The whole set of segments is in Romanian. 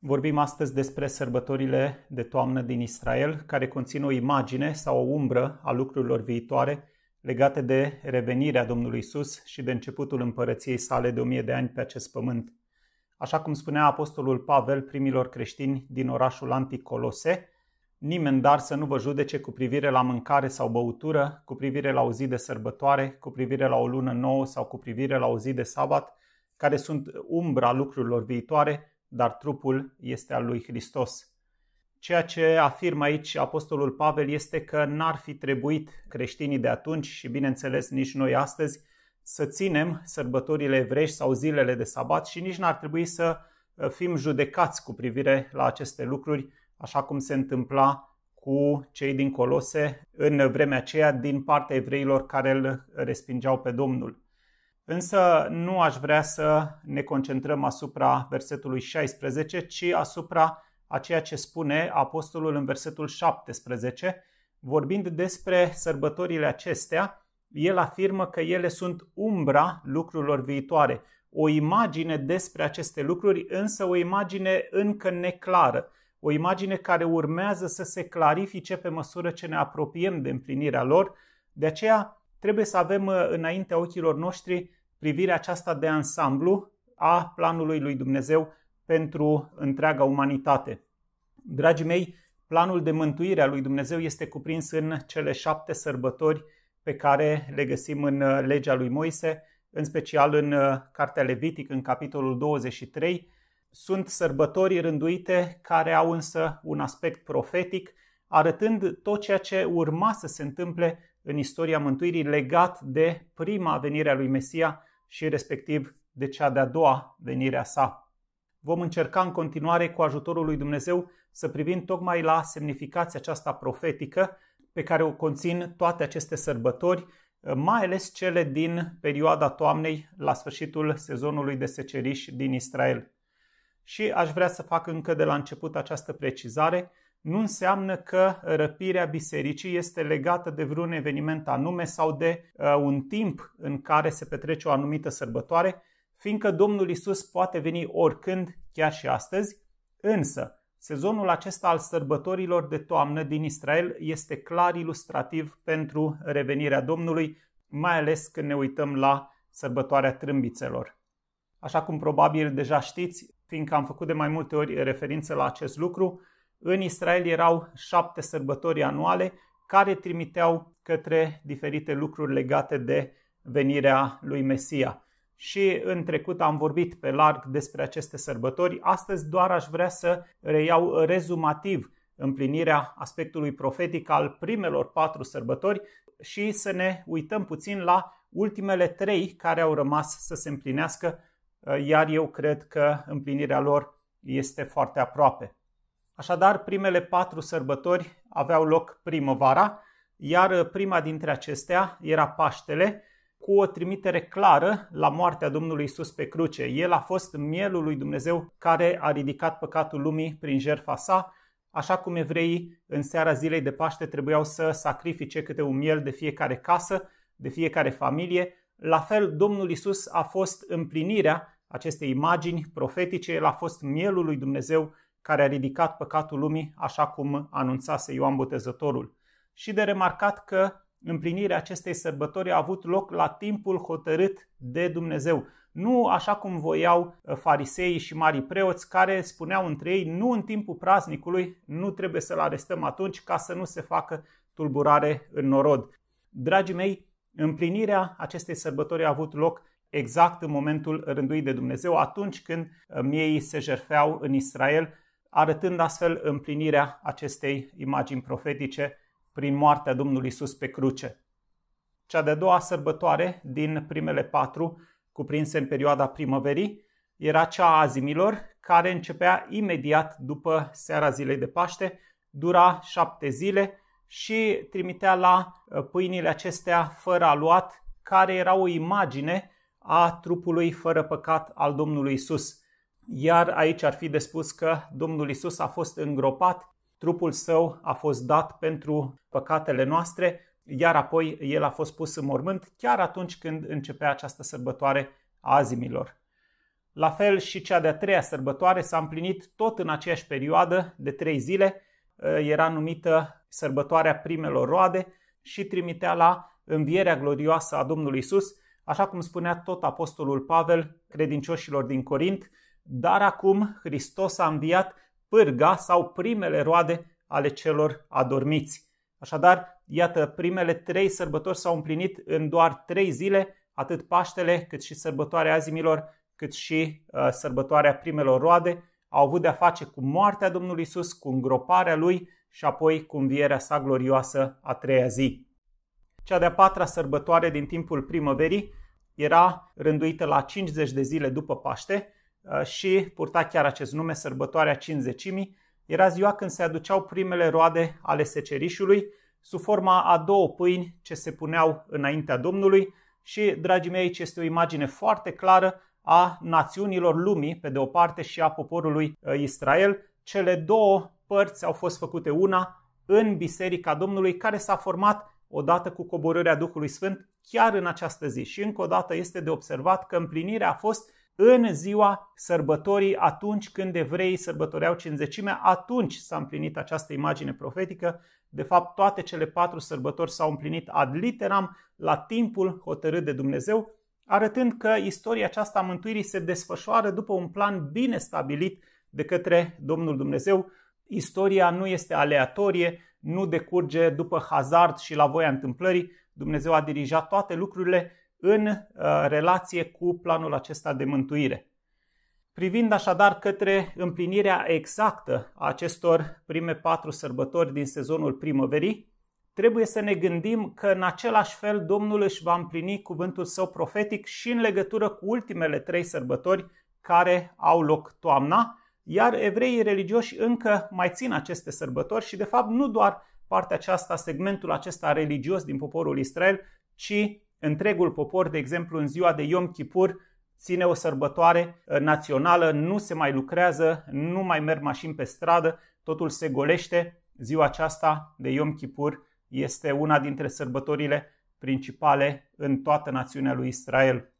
Vorbim astăzi despre sărbătorile de toamnă din Israel, care conțin o imagine sau o umbră a lucrurilor viitoare legate de revenirea Domnului Isus și de începutul împărăției sale de o mie de ani pe acest pământ. Așa cum spunea apostolul Pavel primilor creștini din orașul Anticolose, nimeni dar să nu vă judece cu privire la mâncare sau băutură, cu privire la o zi de sărbătoare, cu privire la o lună nouă sau cu privire la o zi de sabat, care sunt umbra lucrurilor viitoare, dar trupul este al lui Hristos. Ceea ce afirmă aici Apostolul Pavel este că n-ar fi trebuit creștinii de atunci și, bineînțeles, nici noi astăzi să ținem sărbătorile evrești sau zilele de sabat și nici n-ar trebui să ă, fim judecați cu privire la aceste lucruri, așa cum se întâmpla cu cei din Colose în vremea aceea din partea evreilor care îl respingeau pe Domnul. Însă nu aș vrea să ne concentrăm asupra versetului 16, ci asupra a ceea ce spune apostolul în versetul 17. Vorbind despre sărbătorile acestea, el afirmă că ele sunt umbra lucrurilor viitoare, o imagine despre aceste lucruri, însă o imagine încă neclară, o imagine care urmează să se clarifice pe măsură ce ne apropiem de împlinirea lor. De aceea, trebuie să avem uh, înaintea ochilor noștri privirea aceasta de ansamblu a planului lui Dumnezeu pentru întreaga umanitate. Dragii mei, planul de mântuire a lui Dumnezeu este cuprins în cele șapte sărbători pe care le găsim în legea lui Moise, în special în uh, Cartea Levitic, în capitolul 23. Sunt sărbători rânduite care au însă un aspect profetic, arătând tot ceea ce urma să se întâmple în istoria mântuirii legat de prima venire a lui Mesia și respectiv de cea de-a doua venire a sa. Vom încerca în continuare cu ajutorul lui Dumnezeu să privim tocmai la semnificația aceasta profetică pe care o conțin toate aceste sărbători, mai ales cele din perioada toamnei, la sfârșitul sezonului de seceriș din Israel. Și aș vrea să fac încă de la început această precizare – nu înseamnă că răpirea bisericii este legată de vreun eveniment anume sau de uh, un timp în care se petrece o anumită sărbătoare, fiindcă Domnul Isus poate veni oricând, chiar și astăzi, însă sezonul acesta al sărbătorilor de toamnă din Israel este clar ilustrativ pentru revenirea Domnului, mai ales când ne uităm la sărbătoarea trâmbițelor. Așa cum probabil deja știți, fiindcă am făcut de mai multe ori referință la acest lucru, în Israel erau șapte sărbători anuale care trimiteau către diferite lucruri legate de venirea lui Mesia. Și în trecut am vorbit pe larg despre aceste sărbători. Astăzi doar aș vrea să reiau rezumativ împlinirea aspectului profetic al primelor patru sărbători și să ne uităm puțin la ultimele trei care au rămas să se împlinească, iar eu cred că împlinirea lor este foarte aproape. Așadar, primele patru sărbători aveau loc primăvara, iar prima dintre acestea era Paștele, cu o trimitere clară la moartea Domnului Isus pe cruce. El a fost mielul lui Dumnezeu care a ridicat păcatul lumii prin jertfa sa, așa cum evreii în seara zilei de Paște trebuiau să sacrifice câte un miel de fiecare casă, de fiecare familie. La fel, Domnul Isus a fost împlinirea acestei imagini profetice, el a fost mielul lui Dumnezeu care a ridicat păcatul lumii, așa cum anunțase Ioan Botezătorul. Și de remarcat că împlinirea acestei sărbători a avut loc la timpul hotărât de Dumnezeu. Nu așa cum voiau uh, fariseii și mari preoți care spuneau între ei, nu în timpul praznicului, nu trebuie să-l arestăm atunci ca să nu se facă tulburare în norod. Dragii mei, împlinirea acestei sărbători a avut loc exact în momentul rânduit de Dumnezeu, atunci când uh, miei se jerfeau în Israel arătând astfel împlinirea acestei imagini profetice prin moartea Domnului Isus pe cruce. Cea de-a doua sărbătoare din primele patru, cuprinse în perioada primăverii, era cea a azimilor, care începea imediat după seara zilei de Paște, dura șapte zile și trimitea la uh, pâinile acestea fără aluat, care era o imagine a trupului fără păcat al Domnului Isus. Iar aici ar fi de spus că Domnul Isus a fost îngropat, trupul său a fost dat pentru păcatele noastre, iar apoi el a fost pus în mormânt chiar atunci când începea această sărbătoare a azimilor. La fel și cea de-a treia sărbătoare s-a împlinit tot în aceeași perioadă de trei zile, era numită sărbătoarea primelor roade și trimitea la învierea glorioasă a Domnului Isus, așa cum spunea tot apostolul Pavel credincioșilor din Corint, dar acum Hristos a înviat pârga sau primele roade ale celor adormiți. Așadar, iată, primele trei sărbători s-au împlinit în doar trei zile, atât Paștele, cât și sărbătoarea azimilor, cât și uh, sărbătoarea primelor roade, au avut de-a face cu moartea Domnului Isus, cu îngroparea Lui și apoi cu învierea sa glorioasă a treia zi. Cea de-a patra sărbătoare din timpul primăverii era rânduită la 50 de zile după Paște, Uh, și purta chiar acest nume, sărbătoarea cinzecimii, era ziua când se aduceau primele roade ale secerișului, sub forma a două pâini ce se puneau înaintea Domnului și, dragii mei, aici este o imagine foarte clară a națiunilor lumii, pe de o parte, și a poporului uh, Israel. Cele două părți au fost făcute una în Biserica Domnului, care s-a format odată cu coborârea Duhului Sfânt chiar în această zi. Și încă o dată este de observat că împlinirea a fost în ziua sărbătorii, atunci când evreii sărbătoreau cinzecimea, atunci s-a împlinit această imagine profetică. De fapt, toate cele patru sărbători s-au împlinit ad literam la timpul hotărât de Dumnezeu, arătând că istoria aceasta a mântuirii se desfășoară după un plan bine stabilit de către Domnul Dumnezeu. Istoria nu este aleatorie, nu decurge după hazard și la voia întâmplării. Dumnezeu a dirijat toate lucrurile în uh, relație cu planul acesta de mântuire. Privind așadar către împlinirea exactă a acestor prime patru sărbători din sezonul primăverii, trebuie să ne gândim că în același fel Domnul își va împlini cuvântul său profetic și în legătură cu ultimele trei sărbători care au loc toamna, iar evreii religioși încă mai țin aceste sărbători și de fapt nu doar partea aceasta, segmentul acesta religios din poporul Israel, ci Întregul popor, de exemplu, în ziua de Iom Kipur, ține o sărbătoare uh, națională, nu se mai lucrează, nu mai merg mașini pe stradă, totul se golește. Ziua aceasta de Iom Kipur este una dintre sărbătorile principale în toată națiunea lui Israel.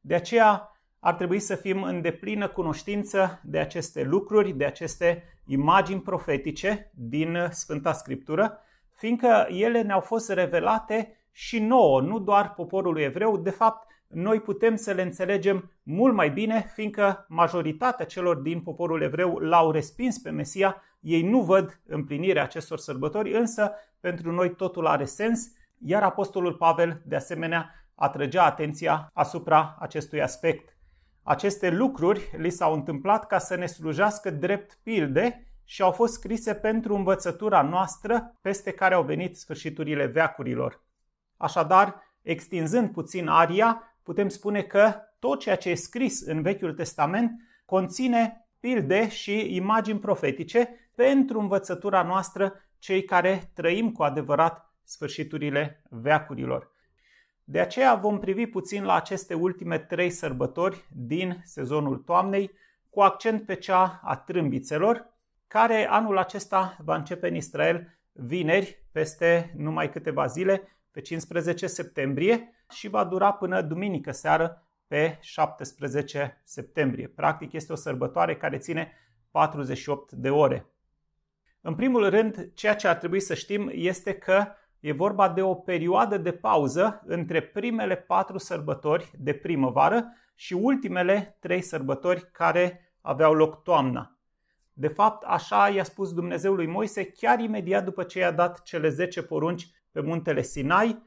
De aceea ar trebui să fim în deplină cunoștință de aceste lucruri, de aceste imagini profetice din uh, Sfânta Scriptură, fiindcă ele ne-au fost revelate și nouă, nu doar poporului evreu, de fapt noi putem să le înțelegem mult mai bine, fiindcă majoritatea celor din poporul evreu l-au respins pe Mesia, ei nu văd împlinirea acestor sărbători, însă pentru noi totul are sens, iar Apostolul Pavel, de asemenea, atrăgea atenția asupra acestui aspect. Aceste lucruri li s-au întâmplat ca să ne slujească drept pilde și au fost scrise pentru învățătura noastră peste care au venit sfârșiturile veacurilor. Așadar, extinzând puțin aria, putem spune că tot ceea ce e scris în Vechiul Testament conține pilde și imagini profetice pentru învățătura noastră cei care trăim cu adevărat sfârșiturile veacurilor. De aceea vom privi puțin la aceste ultime trei sărbători din sezonul toamnei, cu accent pe cea a trâmbițelor, care anul acesta va începe în Israel vineri, peste numai câteva zile, pe 15 septembrie și va dura până duminică seară pe 17 septembrie. Practic este o sărbătoare care ține 48 de ore. În primul rând, ceea ce ar trebui să știm este că e vorba de o perioadă de pauză între primele patru sărbători de primăvară și ultimele trei sărbători care aveau loc toamna. De fapt, așa i-a spus Dumnezeu lui Moise chiar imediat după ce i-a dat cele 10 porunci pe muntele Sinai,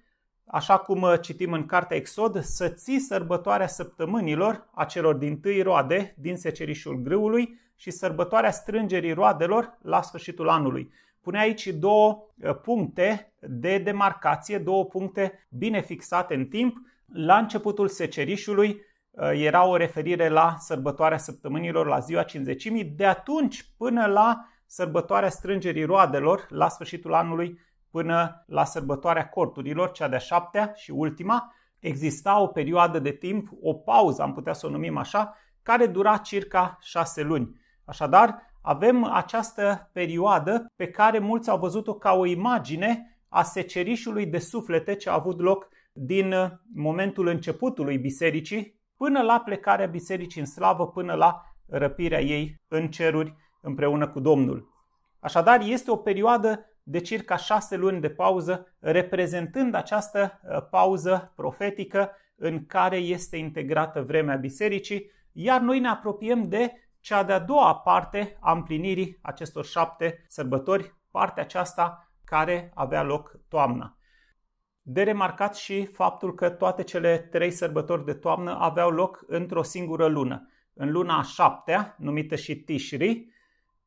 așa cum uh, citim în cartea Exod, să ții sărbătoarea săptămânilor a celor din tâi roade din secerișul grâului și sărbătoarea strângerii roadelor la sfârșitul anului. Pune aici două uh, puncte de demarcație, două puncte bine fixate în timp. La începutul secerișului uh, era o referire la sărbătoarea săptămânilor, la ziua cinzecimii. de atunci până la sărbătoarea strângerii roadelor la sfârșitul anului până la sărbătoarea corturilor, cea de-a șaptea și ultima, exista o perioadă de timp, o pauză, am putea să o numim așa, care dura circa șase luni. Așadar, avem această perioadă pe care mulți au văzut-o ca o imagine a secerișului de suflete ce a avut loc din uh, momentul începutului bisericii până la plecarea bisericii în slavă, până la răpirea ei în ceruri împreună cu Domnul. Așadar, este o perioadă de circa șase luni de pauză, reprezentând această uh, pauză profetică în care este integrată vremea bisericii, iar noi ne apropiem de cea de-a doua parte a împlinirii acestor șapte sărbători, partea aceasta care avea loc toamna. De remarcat și faptul că toate cele trei sărbători de toamnă aveau loc într-o singură lună, în luna a șaptea, numită și Tishri,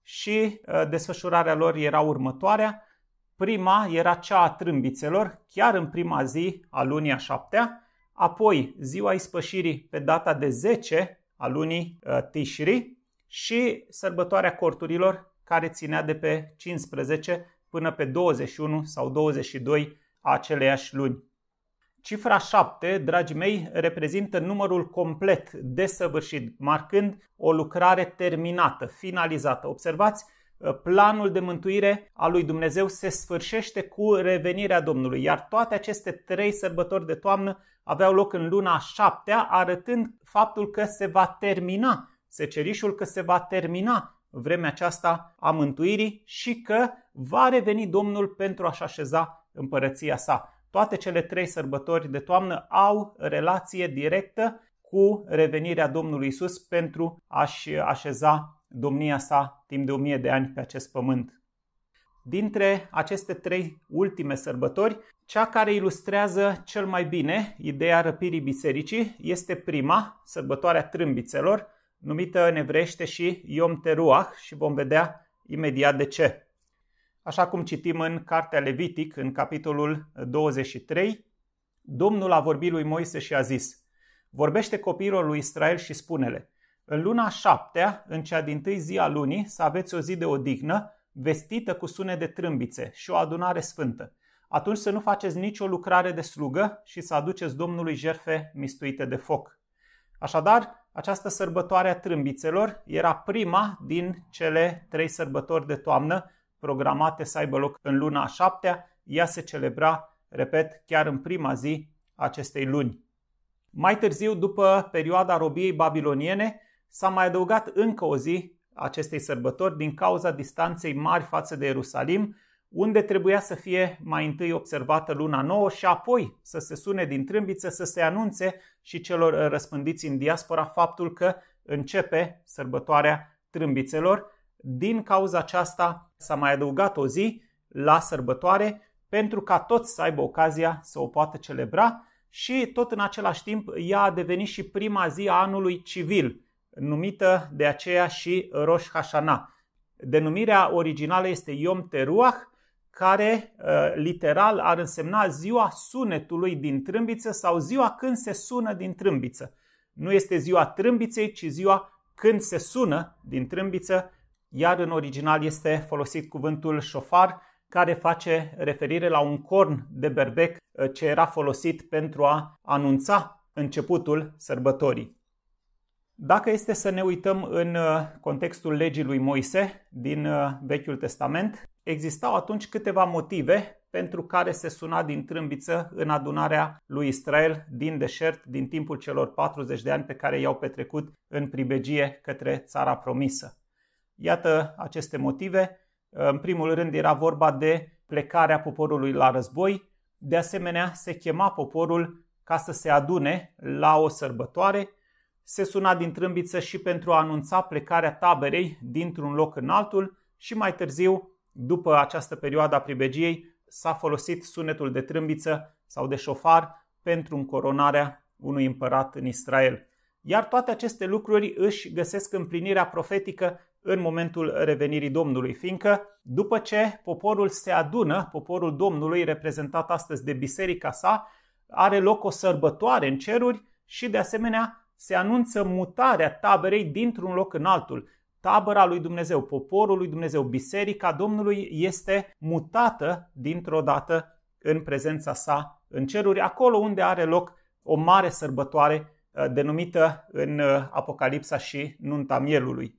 și uh, desfășurarea lor era următoarea. Prima era cea a trâmbițelor, chiar în prima zi a lunii a șaptea, apoi ziua ispășirii pe data de 10 a lunii ă, Tishri și sărbătoarea corturilor care ținea de pe 15 până pe 21 sau 22 a aceleiași luni. Cifra 7, dragii mei, reprezintă numărul complet desăvârșit, marcând o lucrare terminată, finalizată. Observați, Ă, planul de mântuire a lui Dumnezeu se sfârșește cu revenirea Domnului, iar toate aceste trei sărbători de toamnă aveau loc în luna a șaptea, arătând faptul că se va termina, secerișul că se va termina vremea aceasta a mântuirii și că va reveni Domnul pentru a-și așeza împărăția sa. Toate cele trei sărbători de toamnă au relație directă cu revenirea Domnului Isus pentru a-și așeza domnia sa timp de o mie de ani pe acest pământ. Dintre aceste trei ultime sărbători, cea care ilustrează cel mai bine ideea răpirii bisericii este prima, sărbătoarea trâmbițelor, numită în evrește și Iom Teruah și vom vedea imediat de ce. Așa cum citim în Cartea Levitic, în capitolul 23, Domnul a vorbit lui Moise și a zis, Vorbește copiilor lui Israel și spune-le, în luna șaptea, în cea din tâi zi a lunii, să aveți o zi de odihnă, vestită cu sune de trâmbițe și o adunare sfântă. Atunci să nu faceți nicio lucrare de slugă și să aduceți Domnului jerfe mistuite de foc. Așadar, această sărbătoare a trâmbițelor era prima din cele trei sărbători de toamnă programate să aibă loc în luna a șaptea. Ea se celebra, repet, chiar în prima zi acestei luni. Mai târziu, după perioada robiei babiloniene, s-a mai adăugat încă o zi acestei sărbători din cauza distanței mari față de Ierusalim, unde trebuia să fie mai întâi observată luna nouă și apoi să se sune din trâmbiță să se anunțe și celor răspândiți în diaspora faptul că începe sărbătoarea trâmbițelor. Din cauza aceasta s-a mai adăugat o zi la sărbătoare pentru ca toți să aibă ocazia să o poată celebra și tot în același timp ea a devenit și prima zi a anului civil – numită de aceea și Rosh Hashanah. Denumirea originală este Yom Teruah, care uh, literal ar însemna ziua sunetului din trâmbiță sau ziua când se sună din trâmbiță. Nu este ziua trâmbiței, ci ziua când se sună din trâmbiță, iar în original este folosit cuvântul șofar, care face referire la un corn de berbec uh, ce era folosit pentru a anunța începutul sărbătorii. Dacă este să ne uităm în uh, contextul legii lui Moise din uh, Vechiul Testament, existau atunci câteva motive pentru care se suna din trâmbiță în adunarea lui Israel din deșert din timpul celor 40 de ani pe care i-au petrecut în pribegie către țara promisă. Iată aceste motive. Uh, în primul rând era vorba de plecarea poporului la război, de asemenea se chema poporul ca să se adune la o sărbătoare se suna din trâmbiță și pentru a anunța plecarea taberei dintr-un loc în altul și mai târziu, după această perioadă a pribegiei, s-a folosit sunetul de trâmbiță sau de șofar pentru încoronarea unui împărat în Israel. Iar toate aceste lucruri își găsesc împlinirea profetică în momentul revenirii Domnului, fiindcă după ce poporul se adună, poporul Domnului, reprezentat astăzi de biserica sa, are loc o sărbătoare în ceruri și de asemenea se anunță mutarea taberei dintr-un loc în altul. Tabăra lui Dumnezeu, poporul lui Dumnezeu, biserica Domnului este mutată dintr-o dată în prezența sa în ceruri, acolo unde are loc o mare sărbătoare uh, denumită în uh, Apocalipsa și nunta mielului.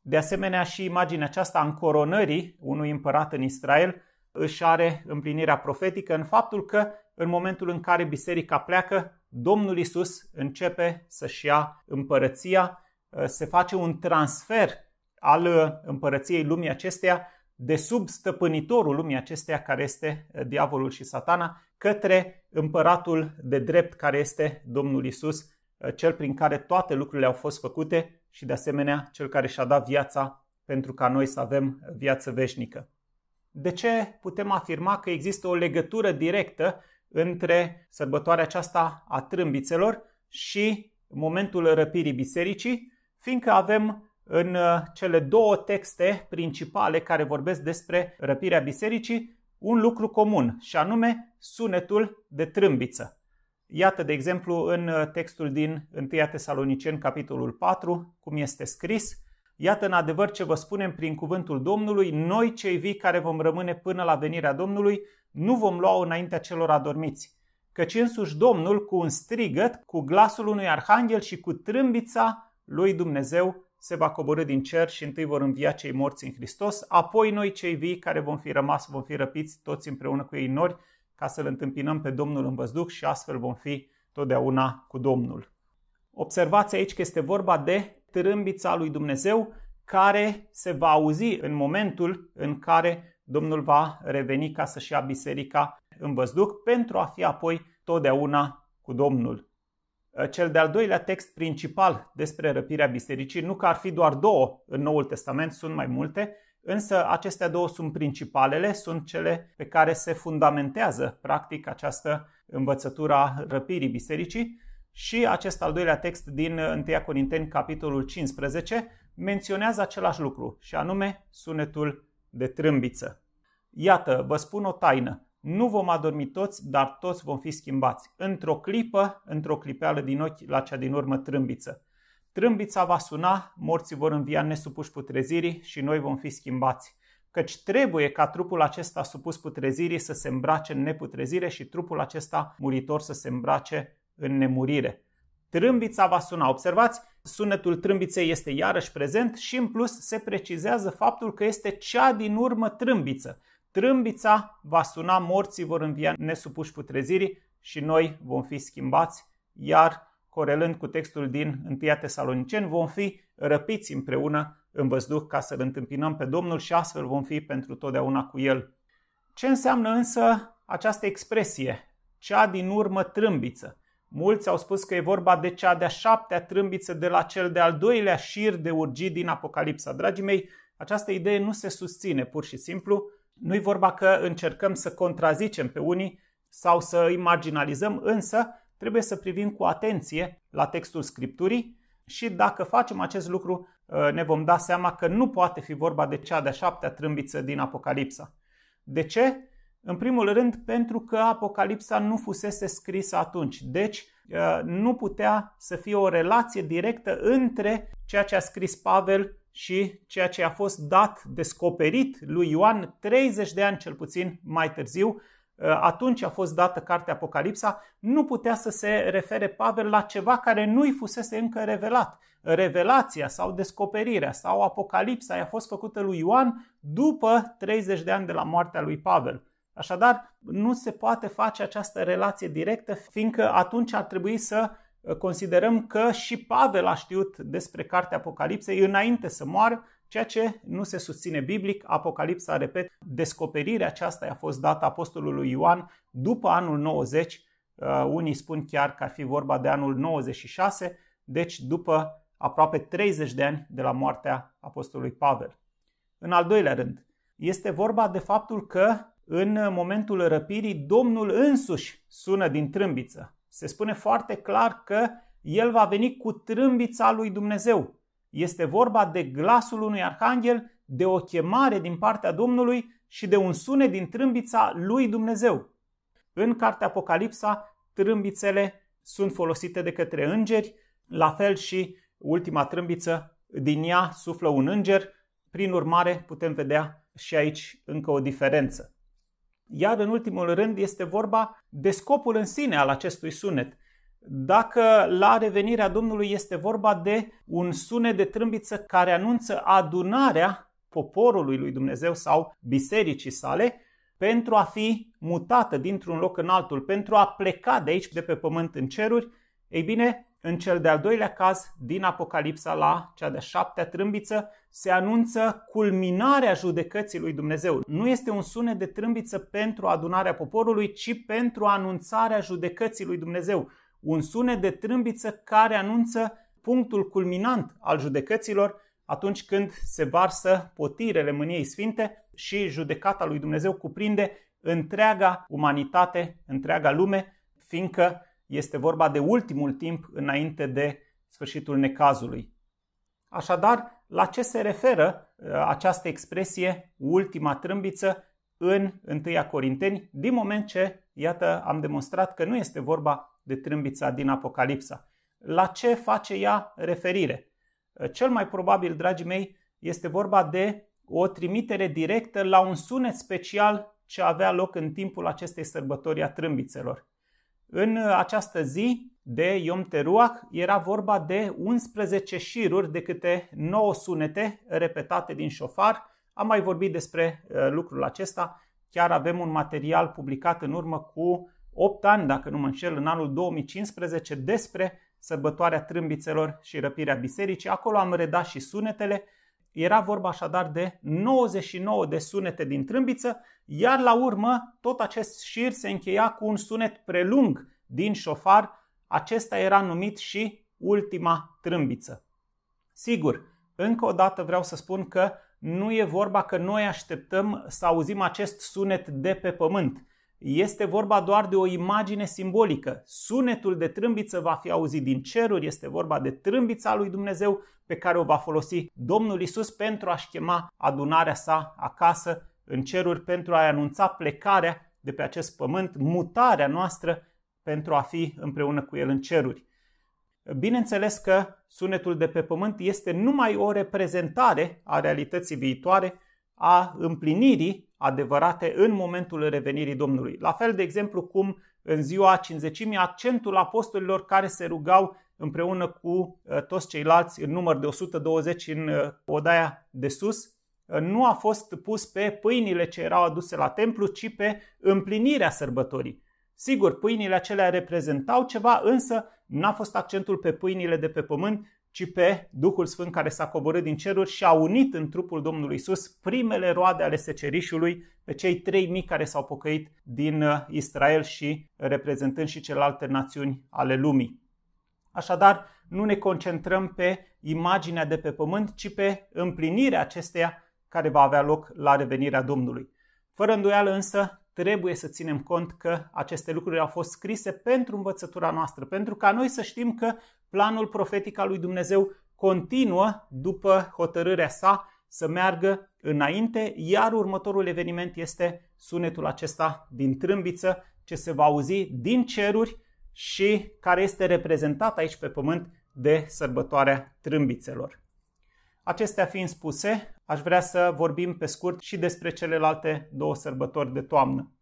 De asemenea, și imaginea aceasta a coronării unui împărat în Israel își are împlinirea profetică în faptul că în momentul în care biserica pleacă, Domnul Isus începe să-și ia împărăția, uh, se face un transfer al uh, împărăției lumii acesteia de sub stăpânitorul lumii acesteia care este uh, diavolul și satana către împăratul de drept care este Domnul Isus, cel prin care toate lucrurile au fost făcute și de asemenea cel care și-a dat viața pentru ca noi să avem viață veșnică. De ce putem afirma că există o legătură directă între sărbătoarea aceasta a trâmbițelor și momentul răpirii bisericii, fiindcă avem în uh, cele două texte principale care vorbesc despre răpirea bisericii un lucru comun, și anume sunetul de trâmbiță. Iată, de exemplu, în uh, textul din 1 Tesalonicen, capitolul 4, cum este scris, Iată în adevăr ce vă spunem prin cuvântul Domnului, noi cei vii care vom rămâne până la venirea Domnului, nu vom lua înaintea celor adormiți, căci însuși Domnul cu un strigăt, cu glasul unui arhanghel și cu trâmbița lui Dumnezeu se va coborâ din cer și întâi vor învia cei morți în Hristos, apoi noi cei vii care vom fi rămas vom fi răpiți toți împreună cu ei nori ca să-L întâmpinăm pe Domnul în văzduh și astfel vom fi totdeauna cu Domnul. Observați aici că este vorba de trâmbița lui Dumnezeu care se va auzi în momentul în care Domnul va reveni ca să-și ia biserica în văzduc pentru a fi apoi totdeauna cu Domnul. Ă, cel de-al doilea text principal despre răpirea bisericii, nu că ar fi doar două în Noul Testament, sunt mai multe, însă acestea două sunt principalele, sunt cele pe care se fundamentează practic această învățătura răpirii bisericii și acest al doilea text din 1 ă, Corinteni capitolul 15 menționează același lucru și anume sunetul de trâmbiță. Iată, vă spun o taină. Nu vom adormi toți, dar toți vom fi schimbați. Într-o clipă, într-o clipeală din ochi la cea din urmă trâmbiță. Trâmbița va suna, morții vor învia nesupuși putrezirii și noi vom fi schimbați. Căci trebuie ca trupul acesta supus putrezirii să se îmbrace în neputrezire și trupul acesta muritor să se îmbrace în nemurire. Trâmbița va suna. Observați, Sunetul trâmbiței este iarăși prezent și în plus se precizează faptul că este cea din urmă trâmbiță. Trâmbița va suna, morții vor învia nesupuși putrezirii și noi vom fi schimbați, iar corelând cu textul din 1 Tesaloniceni, vom fi răpiți împreună în văzduh ca să-L întâmpinăm pe Domnul și astfel vom fi pentru totdeauna cu El. Ce înseamnă însă această expresie, cea din urmă trâmbiță? Mulți au spus că e vorba de cea de-a șaptea trâmbiță de la cel de-al doilea șir de urgii din Apocalipsa. Dragii mei, această idee nu se susține pur și simplu. Nu-i vorba că încercăm să contrazicem pe unii sau să îi marginalizăm, însă trebuie să privim cu atenție la textul Scripturii și dacă facem acest lucru ă, ne vom da seama că nu poate fi vorba de cea de-a șaptea trâmbiță din Apocalipsa. De ce? În primul rând pentru că Apocalipsa nu fusese scrisă atunci, deci ă, nu putea să fie o relație directă între ceea ce a scris Pavel și ceea ce a fost dat, descoperit lui Ioan 30 de ani cel puțin mai târziu, ă, atunci a fost dată cartea Apocalipsa, nu putea să se refere Pavel la ceva care nu-i fusese încă revelat. Revelația sau descoperirea sau Apocalipsa i-a fost făcută lui Ioan după 30 de ani de la moartea lui Pavel. Așadar, nu se poate face această relație directă, fiindcă atunci ar trebui să uh, considerăm că și Pavel a știut despre cartea Apocalipsei înainte să moară, ceea ce nu se susține biblic. Apocalipsa, repet, descoperirea aceasta a fost dată apostolului Ioan după anul 90, uh, unii spun chiar că ar fi vorba de anul 96, deci după aproape 30 de ani de la moartea apostolului Pavel. În al doilea rând, este vorba de faptul că în momentul răpirii, Domnul însuși sună din trâmbiță. Se spune foarte clar că el va veni cu trâmbița lui Dumnezeu. Este vorba de glasul unui arhanghel, de o chemare din partea Domnului și de un sunet din trâmbița lui Dumnezeu. În cartea Apocalipsa, trâmbițele sunt folosite de către îngeri, la fel și ultima trâmbiță, din ea suflă un înger, prin urmare putem vedea și aici încă o diferență. Iar în ultimul rând este vorba de scopul în sine al acestui sunet. Dacă la revenirea Domnului este vorba de un sunet de trâmbiță care anunță adunarea poporului lui Dumnezeu sau bisericii sale pentru a fi mutată dintr-un loc în altul, pentru a pleca de aici, de pe pământ în ceruri, ei bine, în cel de-al doilea caz, din Apocalipsa la cea de-a șaptea trâmbiță, se anunță culminarea judecății lui Dumnezeu. Nu este un sunet de trâmbiță pentru adunarea poporului, ci pentru anunțarea judecății lui Dumnezeu. Un sunet de trâmbiță care anunță punctul culminant al judecăților atunci când se varsă potirele mâniei sfinte și judecata lui Dumnezeu cuprinde întreaga umanitate, întreaga lume, fiindcă este vorba de ultimul timp înainte de sfârșitul necazului. Așadar, la ce se referă uh, această expresie ultima trâmbiță în 1 Corinteni, din moment ce, iată, am demonstrat că nu este vorba de trâmbița din Apocalipsa. La ce face ea referire? Uh, cel mai probabil, dragii mei, este vorba de o trimitere directă la un sunet special ce avea loc în timpul acestei sărbători a trâmbițelor. În această zi de Yom Teruach era vorba de 11 șiruri de câte 9 sunete repetate din șofar. Am mai vorbit despre uh, lucrul acesta. Chiar avem un material publicat în urmă cu 8 ani, dacă nu mă înșel, în anul 2015 despre sărbătoarea trâmbițelor și răpirea bisericii. Acolo am redat și sunetele era vorba așadar de 99 de sunete din trâmbiță, iar la urmă tot acest șir se încheia cu un sunet prelung din șofar, acesta era numit și ultima trâmbiță. Sigur, încă o dată vreau să spun că nu e vorba că noi așteptăm să auzim acest sunet de pe pământ. Este vorba doar de o imagine simbolică. Sunetul de trâmbiță va fi auzit din ceruri, este vorba de trâmbița lui Dumnezeu pe care o va folosi Domnul Isus pentru a-și chema adunarea sa acasă în ceruri, pentru a-i anunța plecarea de pe acest pământ, mutarea noastră pentru a fi împreună cu El în ceruri. Bineînțeles că sunetul de pe pământ este numai o reprezentare a realității viitoare, a împlinirii adevărate în momentul revenirii Domnului. La fel, de exemplu, cum în ziua cinzecimii accentul apostolilor care se rugau împreună cu uh, toți ceilalți în număr de 120 în uh, odaia de sus, uh, nu a fost pus pe pâinile ce erau aduse la templu, ci pe împlinirea sărbătorii. Sigur, pâinile acelea reprezentau ceva, însă n-a fost accentul pe pâinile de pe pământ, ci pe Duhul Sfânt care s-a coborât din ceruri și a unit în trupul Domnului Isus primele roade ale secerișului pe cei trei mii care s-au pocăit din uh, Israel și reprezentând și celelalte națiuni ale lumii. Așadar, nu ne concentrăm pe imaginea de pe pământ, ci pe împlinirea acesteia care va avea loc la revenirea Domnului. Fără îndoială însă, trebuie să ținem cont că aceste lucruri au fost scrise pentru învățătura noastră, pentru ca noi să știm că planul profetic al lui Dumnezeu continuă după hotărârea sa să meargă înainte, iar următorul eveniment este sunetul acesta din trâmbiță ce se va auzi din ceruri și care este reprezentat aici pe pământ de sărbătoarea trâmbițelor. Acestea fiind spuse, aș vrea să vorbim pe scurt și despre celelalte două sărbători de toamnă.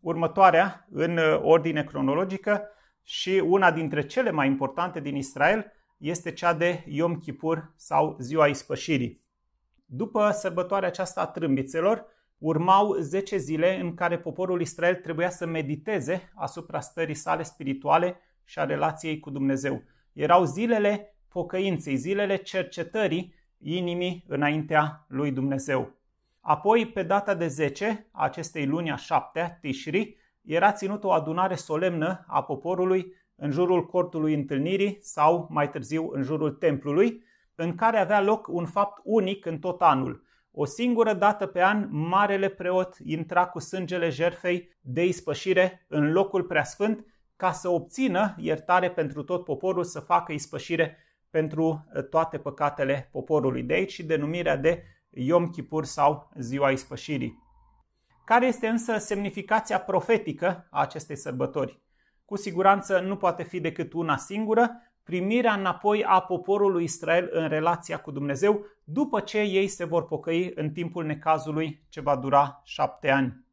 Următoarea, în ordine cronologică, și una dintre cele mai importante din Israel este cea de Yom Kippur sau Ziua Ispășirii. După sărbătoarea aceasta a trâmbițelor, urmau 10 zile în care poporul Israel trebuia să mediteze asupra stării sale spirituale și a relației cu Dumnezeu. Erau zilele pocăinței, zilele cercetării inimii înaintea lui Dumnezeu. Apoi, pe data de 10 a acestei luni a 7 Tishri, era ținut o adunare solemnă a poporului în jurul cortului întâlnirii sau mai târziu în jurul templului, în care avea loc un fapt unic în tot anul. O singură dată pe an, marele preot intra cu sângele jerfei de ispășire în locul preasfânt ca să obțină iertare pentru tot poporul, să facă ispășire pentru eh, toate păcatele poporului. De aici și denumirea de Yom Kippur sau Ziua Ispășirii. Care este însă semnificația profetică a acestei sărbători? Cu siguranță nu poate fi decât una singură, primirea înapoi a poporului Israel în relația cu Dumnezeu după ce ei se vor pocăi în timpul necazului ce va dura șapte ani.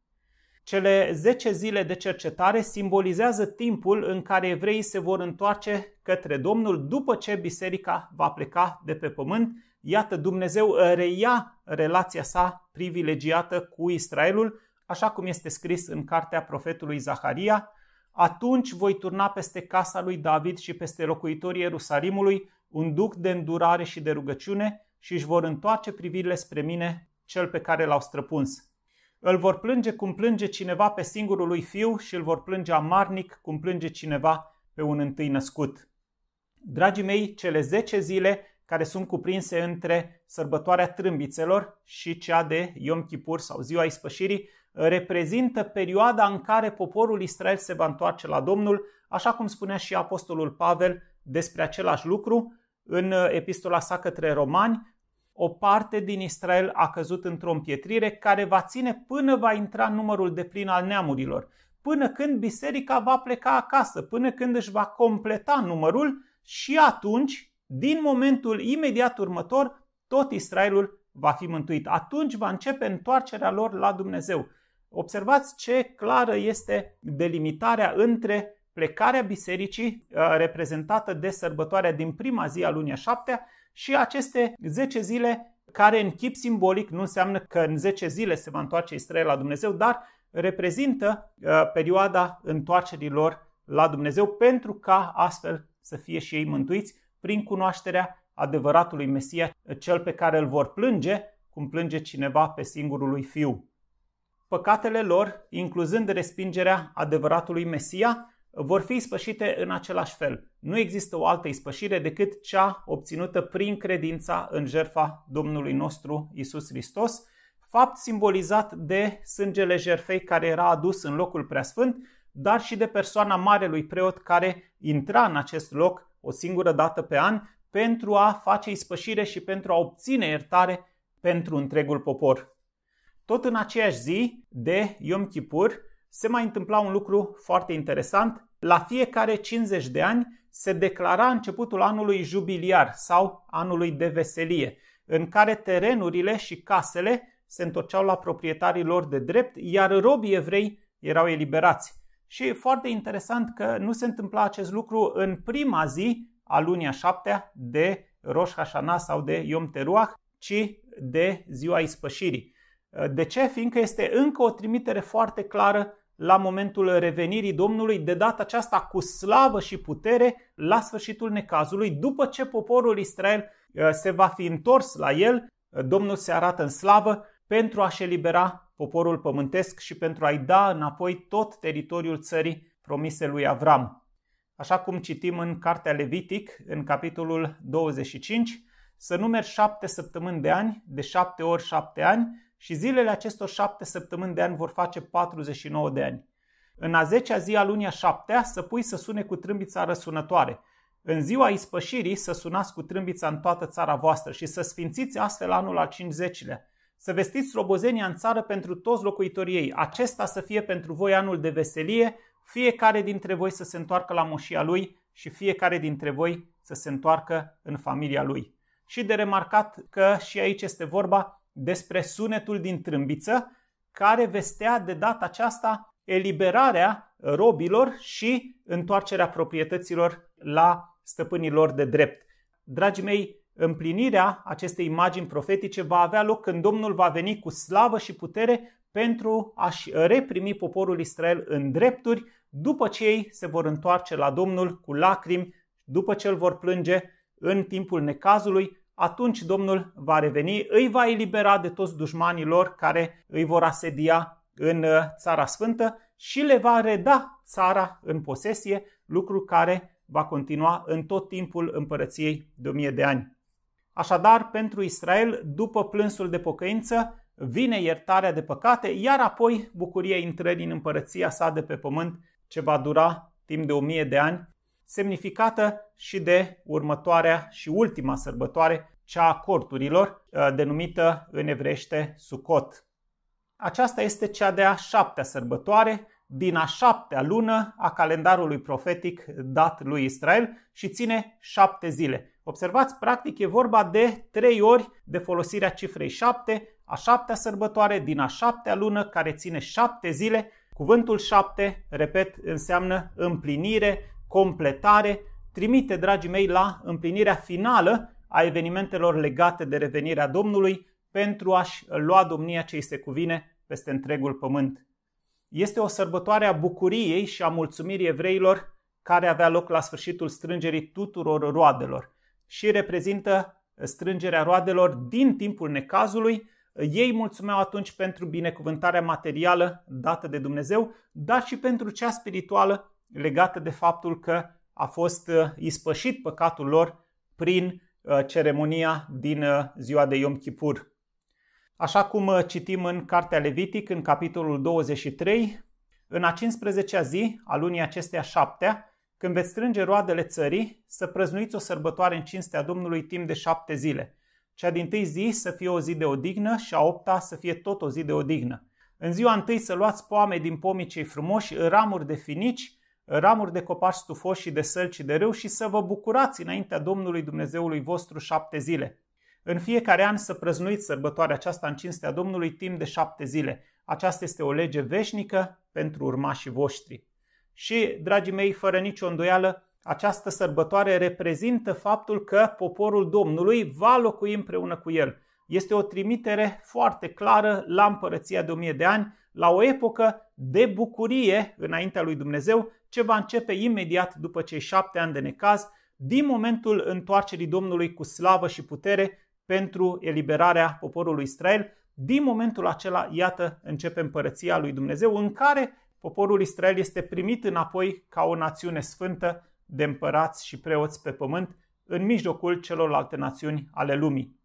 Cele 10 zile de cercetare simbolizează timpul în care evreii se vor întoarce către Domnul după ce biserica va pleca de pe pământ. Iată, Dumnezeu reia relația sa privilegiată cu Israelul așa cum este scris în cartea profetului Zaharia, atunci voi turna peste casa lui David și peste locuitorii Ierusalimului un duc de îndurare și de rugăciune și își vor întoarce privirile spre mine, cel pe care l-au străpuns. Îl vor plânge cum plânge cineva pe singurul lui fiu și îl vor plânge amarnic cum plânge cineva pe un întâi născut. Dragii mei, cele 10 zile care sunt cuprinse între sărbătoarea trâmbițelor și cea de Iom Kipur sau ziua ispășirii reprezintă perioada în care poporul Israel se va întoarce la Domnul, așa cum spunea și Apostolul Pavel despre același lucru în uh, epistola sa către romani, o parte din Israel a căzut într-o împietrire care va ține până va intra numărul de plin al neamurilor, până când biserica va pleca acasă, până când își va completa numărul și atunci, din momentul imediat următor, tot Israelul va fi mântuit. Atunci va începe întoarcerea lor la Dumnezeu. Observați ce clară este delimitarea între plecarea bisericii, uh, reprezentată de sărbătoarea din prima zi a lunii a șaptea, și aceste 10 zile care în chip simbolic nu înseamnă că în 10 zile se va întoarce Israel la Dumnezeu, dar reprezintă uh, perioada întoarcerii lor la Dumnezeu pentru ca astfel să fie și ei mântuiți prin cunoașterea adevăratului Mesia, cel pe care îl vor plânge, cum plânge cineva pe singurul lui Fiu păcatele lor, incluzând respingerea adevăratului Mesia, vor fi ispășite în același fel. Nu există o altă ispășire decât cea obținută prin credința în jertfa Domnului nostru Isus Hristos, fapt simbolizat de sângele jerfei care era adus în locul preasfânt, dar și de persoana marelui preot care intra în acest loc o singură dată pe an pentru a face ispășire și pentru a obține iertare pentru întregul popor. Tot în aceeași zi de Yom Kippur se mai întâmpla un lucru foarte interesant. La fiecare 50 de ani se declara începutul anului jubiliar sau anului de veselie, în care terenurile și casele se întorceau la proprietarii lor de drept, iar robii evrei erau eliberați. Și e foarte interesant că nu se întâmpla acest lucru în prima zi a lunii a șaptea de Rosh Hashanah sau de Yom Teruah, ci de ziua ispășirii. De ce? Fiindcă este încă o trimitere foarte clară la momentul revenirii Domnului, de data aceasta cu slavă și putere, la sfârșitul necazului, după ce poporul Israel uh, se va fi întors la el, uh, Domnul se arată în slavă pentru a-și elibera poporul pământesc și pentru a-i da înapoi tot teritoriul țării promise lui Avram. Așa cum citim în Cartea Levitic, în capitolul 25, să numeri șapte săptămâni de ani, de șapte ori șapte ani, și zilele acestor șapte săptămâni de ani vor face 49 de ani. În a zecea zi a lunii a șaptea să pui să sune cu trâmbița răsunătoare. În ziua ispășirii să sunați cu trâmbița în toată țara voastră și să sfințiți astfel anul al 50-lea. Să vestiți slobozenia în țară pentru toți locuitorii ei. Acesta să fie pentru voi anul de veselie, fiecare dintre voi să se întoarcă la moșia lui și fiecare dintre voi să se întoarcă în familia lui. Și de remarcat că și aici este vorba despre sunetul din trâmbiță care vestea de data aceasta eliberarea robilor și întoarcerea proprietăților la stăpânilor de drept. Dragii mei, împlinirea acestei imagini profetice va avea loc când Domnul va veni cu slavă și putere pentru a-și reprimi poporul Israel în drepturi după ce ei se vor întoarce la Domnul cu lacrimi, după ce îl vor plânge în timpul necazului, atunci Domnul va reveni, îi va elibera de toți dușmanii lor care îi vor asedia în uh, Țara Sfântă și le va reda țara în posesie, lucru care va continua în tot timpul împărăției de 1000 de ani. Așadar, pentru Israel, după plânsul de pocăință, vine iertarea de păcate, iar apoi bucuria intrării în împărăția sa de pe pământ, ce va dura timp de 1000 de ani semnificată și de următoarea și ultima sărbătoare, cea a corturilor, uh, denumită în evrește Sucot. Aceasta este cea de-a șaptea sărbătoare din a șaptea lună a calendarului profetic dat lui Israel și ține șapte zile. Observați, practic e vorba de trei ori de folosirea cifrei șapte, a șaptea sărbătoare din a șaptea lună care ține șapte zile. Cuvântul șapte, repet, înseamnă împlinire, completare, trimite, dragii mei, la împlinirea finală a evenimentelor legate de revenirea Domnului pentru a-și lua domnia ce îi se cuvine peste întregul pământ. Este o sărbătoare a bucuriei și a mulțumirii evreilor care avea loc la sfârșitul strângerii tuturor roadelor și reprezintă strângerea roadelor din timpul necazului. Ei mulțumeau atunci pentru binecuvântarea materială dată de Dumnezeu, dar și pentru cea spirituală legată de faptul că a fost uh, ispășit păcatul lor prin uh, ceremonia din uh, ziua de Iom Kipur. Așa cum citim în Cartea Levitic, în capitolul 23, în a 15-a zi a lunii acesteia șaptea, când veți strânge roadele țării, să prăznuiți o sărbătoare în cinstea Domnului timp de șapte zile. Cea din tâi zi să fie o zi de odihnă și a opta să fie tot o zi de odihnă. În ziua întâi să luați poame din pomii cei frumoși, ramuri de finici ramuri de copaci stufoși și de sălci și de râu și să vă bucurați înaintea Domnului Dumnezeului vostru șapte zile. În fiecare an să prăznuiți sărbătoarea aceasta în cinstea Domnului timp de șapte zile. Aceasta este o lege veșnică pentru urmașii voștri. Și, dragii mei, fără nicio îndoială, această sărbătoare reprezintă faptul că poporul Domnului va locui împreună cu el. Este o trimitere foarte clară la împărăția de o mie de ani, la o epocă de bucurie înaintea lui Dumnezeu, ce va începe imediat după cei șapte ani de necaz, din momentul întoarcerii Domnului cu slavă și putere pentru eliberarea poporului Israel. Din momentul acela, iată, începe împărăția lui Dumnezeu, în care poporul Israel este primit înapoi ca o națiune sfântă de împărați și preoți pe pământ, în mijlocul celorlalte națiuni ale lumii.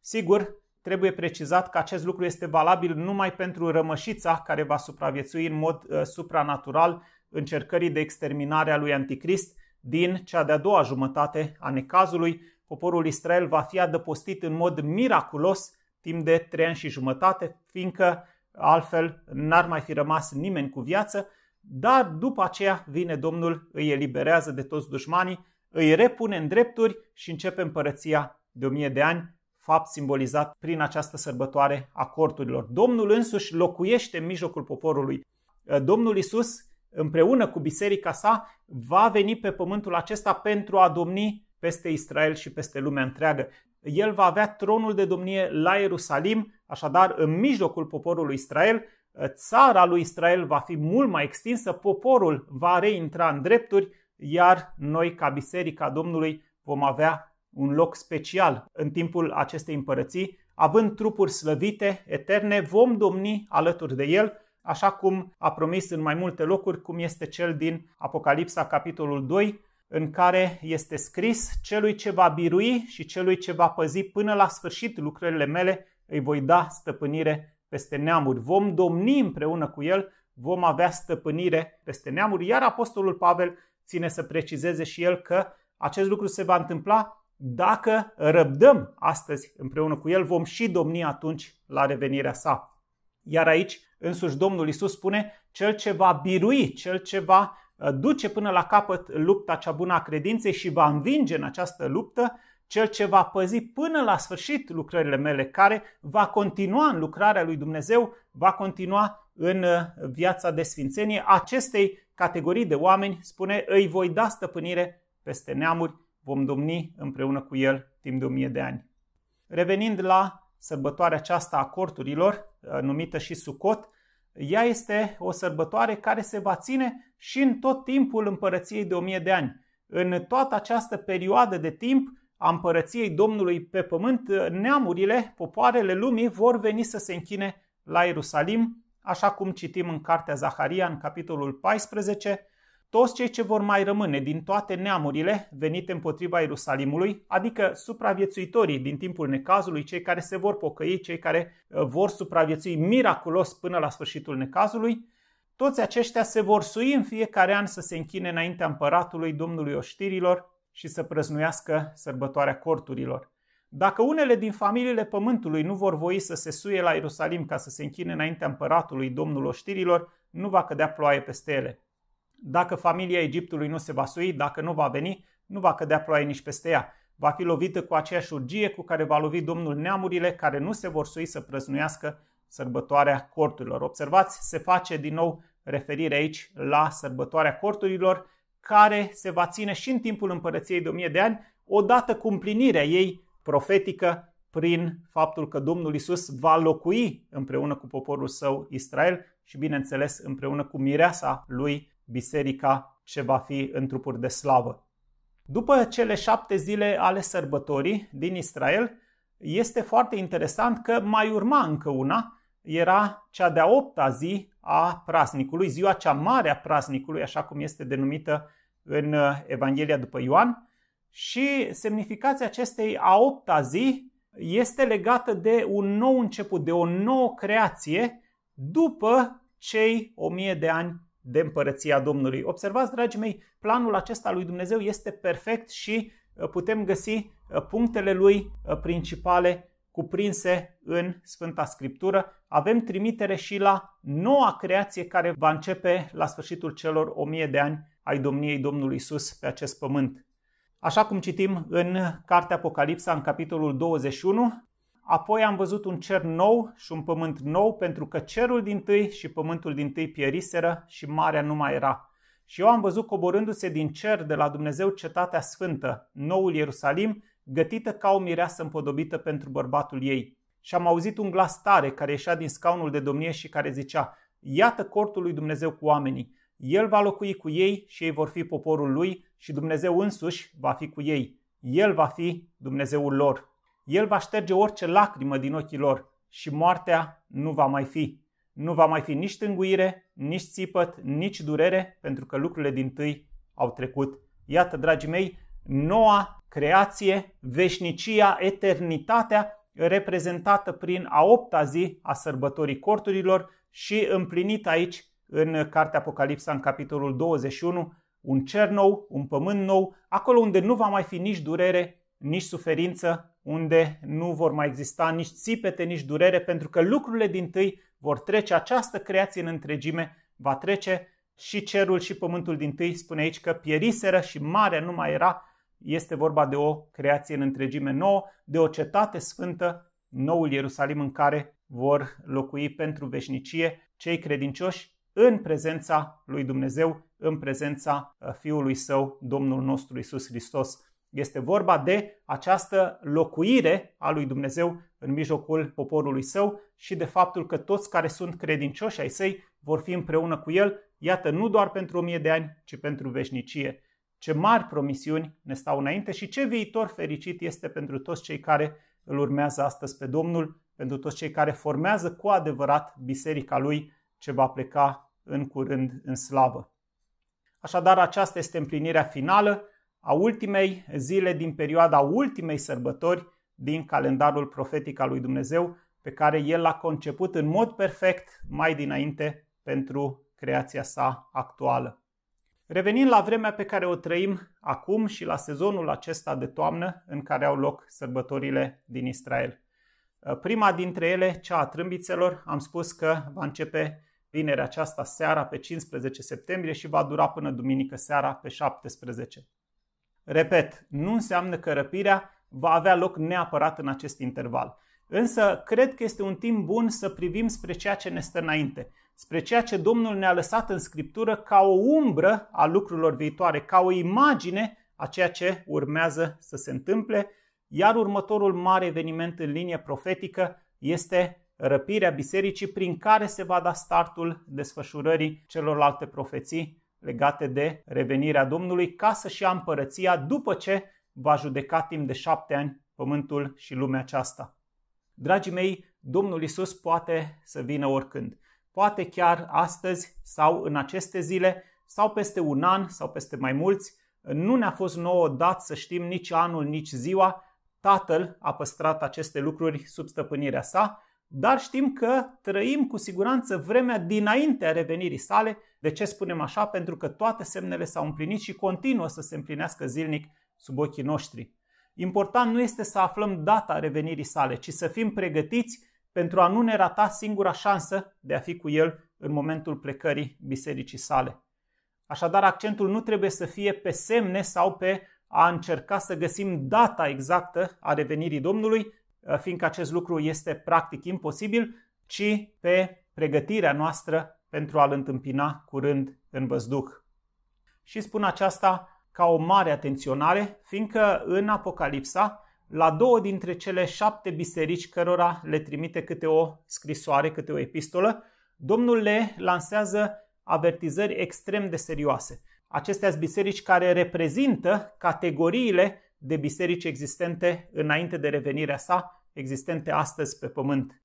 Sigur, trebuie precizat că acest lucru este valabil numai pentru rămășița care va supraviețui în mod uh, supranatural încercării de exterminare a lui Anticrist din cea de-a doua jumătate a necazului. Poporul Israel va fi adăpostit în mod miraculos timp de trei ani și jumătate, fiindcă altfel n-ar mai fi rămas nimeni cu viață, dar după aceea vine Domnul, îi eliberează de toți dușmanii, îi repune în drepturi și începe împărăția de o mie de ani fapt simbolizat prin această sărbătoare a corturilor. Domnul însuși locuiește în mijlocul poporului. Uh, Domnul Isus, împreună cu biserica sa, va veni pe pământul acesta pentru a domni peste Israel și peste lumea întreagă. El va avea tronul de domnie la Ierusalim, așadar în mijlocul poporului Israel, uh, țara lui Israel va fi mult mai extinsă, poporul va reintra în drepturi, iar noi ca biserica Domnului vom avea un loc special în timpul acestei împărății, având trupuri slăvite, eterne, vom domni alături de el, așa cum a promis în mai multe locuri, cum este cel din Apocalipsa, capitolul 2, în care este scris, celui ce va birui și celui ce va păzi până la sfârșit lucrările mele, îi voi da stăpânire peste neamuri. Vom domni împreună cu el, vom avea stăpânire peste neamuri, iar Apostolul Pavel ține să precizeze și el că acest lucru se va întâmpla dacă răbdăm astăzi împreună cu El, vom și domni atunci la revenirea sa. Iar aici, însuși Domnul Isus spune, cel ce va birui, cel ce va ă, duce până la capăt lupta cea bună a credinței și va învinge în această luptă, cel ce va păzi până la sfârșit lucrările mele, care va continua în lucrarea lui Dumnezeu, va continua în ă, viața de sfințenie acestei categorii de oameni, spune, îi voi da stăpânire peste neamuri vom domni împreună cu El timp de o mie de ani. Revenind la sărbătoarea aceasta a corturilor, uh, numită și Sucot, ea este o sărbătoare care se va ține și în tot timpul împărăției de o mie de ani. În toată această perioadă de timp a împărăției Domnului pe pământ, uh, neamurile, popoarele lumii vor veni să se închine la Ierusalim, așa cum citim în cartea Zaharia, în capitolul 14, toți cei ce vor mai rămâne din toate neamurile venite împotriva Ierusalimului, adică supraviețuitorii din timpul necazului, cei care se vor pocăi, cei care uh, vor supraviețui miraculos până la sfârșitul necazului, toți aceștia se vor sui în fiecare an să se închine înaintea împăratului Domnului Oștirilor și să prăznuiască sărbătoarea corturilor. Dacă unele din familiile pământului nu vor voi să se suie la Ierusalim ca să se închine înaintea împăratului Domnul Oștirilor, nu va cădea ploaie peste ele. Dacă familia Egiptului nu se va sui, dacă nu va veni, nu va cădea ploaie nici peste ea. Va fi lovită cu aceeași urgie cu care va lovi Domnul neamurile care nu se vor sui să prăznuiască sărbătoarea corturilor. Observați, se face din nou referire aici la sărbătoarea corturilor, care se va ține și în timpul împărăției de 1000 de ani, odată cu împlinirea ei profetică prin faptul că Domnul Isus va locui împreună cu poporul său Israel și, bineînțeles, împreună cu mireasa lui biserica ce va fi în trupuri de slavă. După cele șapte zile ale sărbătorii din Israel, este foarte interesant că mai urma încă una, era cea de-a opta zi a praznicului, ziua cea mare a praznicului, așa cum este denumită în Evanghelia după Ioan, și semnificația acestei a opta zi este legată de un nou început, de o nouă creație după cei o mie de ani de împărăția Domnului. Observați, dragii mei, planul acesta lui Dumnezeu este perfect și uh, putem găsi uh, punctele lui uh, principale cuprinse în Sfânta Scriptură. Avem trimitere și la noua creație care va începe la sfârșitul celor o mie de ani ai domniei Domnului Isus pe acest pământ. Așa cum citim în Cartea Apocalipsa, în capitolul 21, Apoi am văzut un cer nou și un pământ nou, pentru că cerul din tâi și pământul din tâi pieriseră și marea nu mai era. Și eu am văzut coborându-se din cer de la Dumnezeu cetatea sfântă, noul Ierusalim, gătită ca o mireasă împodobită pentru bărbatul ei. Și am auzit un glas tare care ieșea din scaunul de domnie și care zicea, Iată cortul lui Dumnezeu cu oamenii, el va locui cu ei și ei vor fi poporul lui și Dumnezeu însuși va fi cu ei. El va fi Dumnezeul lor. El va șterge orice lacrimă din ochii lor și moartea nu va mai fi. Nu va mai fi nici tânguire, nici țipăt, nici durere, pentru că lucrurile din tâi au trecut. Iată, dragii mei, noua creație, veșnicia, eternitatea reprezentată prin a opta zi a sărbătorii corturilor și împlinită aici în Cartea Apocalipsa, în capitolul 21, un cer nou, un pământ nou, acolo unde nu va mai fi nici durere, nici suferință, unde nu vor mai exista nici țipete, nici durere, pentru că lucrurile din tâi vor trece, această creație în întregime va trece și cerul și pământul din tâi, spune aici că pieriseră și mare nu mai era, este vorba de o creație în întregime nouă, de o cetate sfântă, noul Ierusalim în care vor locui pentru veșnicie cei credincioși în prezența lui Dumnezeu, în prezența uh, Fiului Său, Domnul nostru Isus Hristos. Este vorba de această locuire a lui Dumnezeu în mijlocul poporului său și de faptul că toți care sunt credincioși ai săi vor fi împreună cu el, iată, nu doar pentru o mie de ani, ci pentru veșnicie. Ce mari promisiuni ne stau înainte și ce viitor fericit este pentru toți cei care îl urmează astăzi pe Domnul, pentru toți cei care formează cu adevărat biserica lui ce va pleca în curând în slavă. Așadar, aceasta este împlinirea finală a ultimei zile din perioada ultimei sărbători din calendarul profetic al lui Dumnezeu, pe care el l-a conceput în mod perfect mai dinainte pentru creația sa actuală. Revenind la vremea pe care o trăim acum și la sezonul acesta de toamnă în care au loc sărbătorile din Israel. Prima dintre ele, cea a trâmbițelor, am spus că va începe vinerea aceasta seara pe 15 septembrie și va dura până duminică seara pe 17. Repet, nu înseamnă că răpirea va avea loc neapărat în acest interval. Însă, cred că este un timp bun să privim spre ceea ce ne stă înainte, spre ceea ce Domnul ne-a lăsat în Scriptură ca o umbră a lucrurilor viitoare, ca o imagine a ceea ce urmează să se întâmple, iar următorul mare eveniment în linie profetică este răpirea bisericii prin care se va da startul desfășurării celorlalte profeții legate de revenirea Domnului ca să-și ia împărăția după ce va judeca timp de șapte ani pământul și lumea aceasta. Dragii mei, Domnul Isus poate să vină oricând. Poate chiar astăzi sau în aceste zile sau peste un an sau peste mai mulți. Nu ne-a fost nouă dat să știm nici anul, nici ziua. Tatăl a păstrat aceste lucruri sub stăpânirea sa dar știm că trăim cu siguranță vremea dinaintea revenirii sale. De ce spunem așa? Pentru că toate semnele s-au împlinit și continuă să se împlinească zilnic sub ochii noștri. Important nu este să aflăm data revenirii sale, ci să fim pregătiți pentru a nu ne rata singura șansă de a fi cu el în momentul plecării bisericii sale. Așadar, accentul nu trebuie să fie pe semne sau pe a încerca să găsim data exactă a revenirii Domnului, Eh, fiindcă acest lucru este practic imposibil, ci pe pregătirea noastră pentru a-l întâmpina curând în văzduh. Și spun aceasta ca o mare atenționare, fiindcă în Apocalipsa, la două dintre cele șapte biserici cărora le trimite câte o scrisoare, câte o epistolă, Domnul le lansează avertizări extrem de serioase. Acestea sunt biserici care reprezintă categoriile de biserici existente înainte de revenirea sa, existente astăzi pe pământ.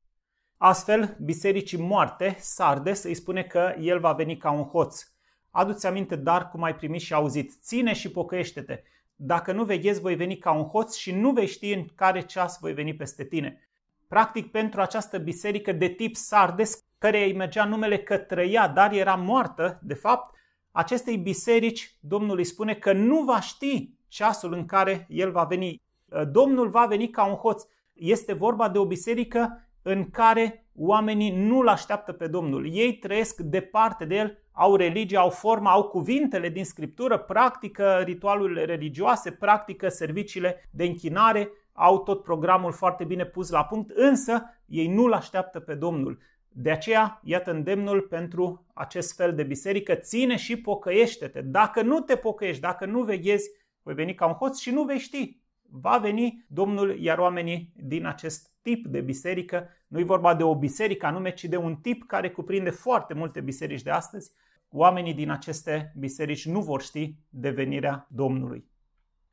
Astfel, bisericii moarte, Sardes îi spune că el va veni ca un hoț. Aduți aminte dar cum ai primit și auzit. Ține și pocăiește-te. Dacă nu veghezi, voi veni ca un hoț și nu vei ști în care ceas voi veni peste tine. Practic, pentru această biserică de tip Sardes, care îi mergea numele că trăia, dar era moartă, de fapt, acestei biserici, Domnul îi spune că nu va ști ceasul în care el va veni. Uh, Domnul va veni ca un hoț. Este vorba de o biserică în care oamenii nu-l așteaptă pe Domnul. Ei trăiesc departe de el, au religie, au forma, au cuvintele din scriptură, practică ritualurile religioase, practică serviciile de închinare, au tot programul foarte bine pus la punct, însă ei nu-l așteaptă pe Domnul. De aceea, iată îndemnul pentru acest fel de biserică, ține și pocăiește-te. Dacă nu te pocăiești, dacă nu veghezi, voi veni ca un hoț și nu vei ști. Va veni Domnul, iar oamenii din acest tip de biserică, nu-i vorba de o biserică anume, ci de un tip care cuprinde foarte multe biserici de astăzi, oamenii din aceste biserici nu vor ști de venirea Domnului.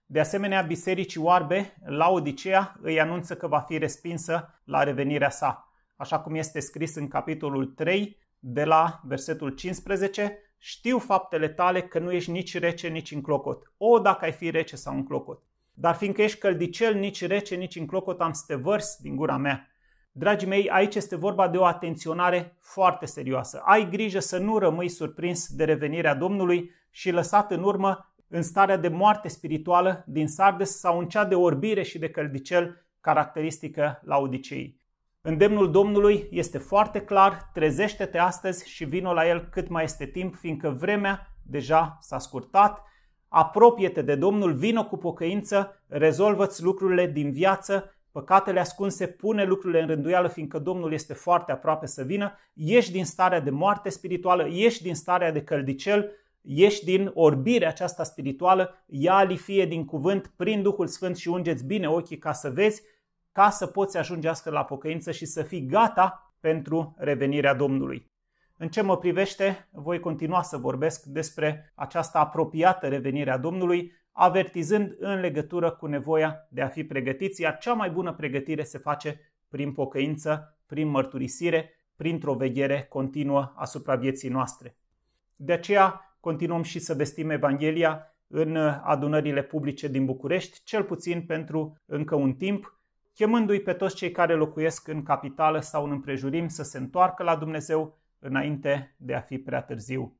De asemenea, bisericii oarbe la Odicea îi anunță că va fi respinsă la revenirea sa, așa cum este scris în capitolul 3, de la versetul 15 știu faptele tale că nu ești nici rece, nici în clocot. O, dacă ai fi rece sau în clocot. Dar fiindcă ești căldicel, nici rece, nici în clocot, am să te vărs din gura mea. Dragii mei, aici este vorba de o atenționare foarte serioasă. Ai grijă să nu rămâi surprins de revenirea Domnului și lăsat în urmă în starea de moarte spirituală din Sardes sau în cea de orbire și de căldicel caracteristică la Odiceii. Îndemnul Domnului este foarte clar, trezește-te astăzi și vino la El cât mai este timp, fiindcă vremea deja s-a scurtat, apropie-te de Domnul, vino cu pocăință, rezolvă-ți lucrurile din viață, păcatele ascunse, pune lucrurile în rânduială, fiindcă Domnul este foarte aproape să vină, ieși din starea de moarte spirituală, ieși din starea de căldicel, ieși din orbirea aceasta spirituală, ia fie din cuvânt prin Duhul Sfânt și ungeți bine ochii ca să vezi, ca să poți ajunge astfel la pocăință și să fii gata pentru revenirea Domnului. În ce mă privește, voi continua să vorbesc despre această apropiată revenire a Domnului, avertizând în legătură cu nevoia de a fi pregătiți, iar cea mai bună pregătire se face prin pocăință, prin mărturisire, printr-o veghere continuă asupra vieții noastre. De aceea continuăm și să vestim Evanghelia în adunările publice din București, cel puțin pentru încă un timp, chemându-i pe toți cei care locuiesc în capitală sau în împrejurim să se întoarcă la Dumnezeu înainte de a fi prea târziu.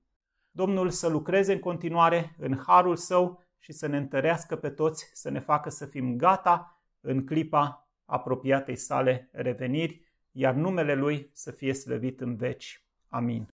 Domnul să lucreze în continuare în harul său și să ne întărească pe toți, să ne facă să fim gata în clipa apropiatei sale reveniri, iar numele lui să fie slăvit în veci. Amin.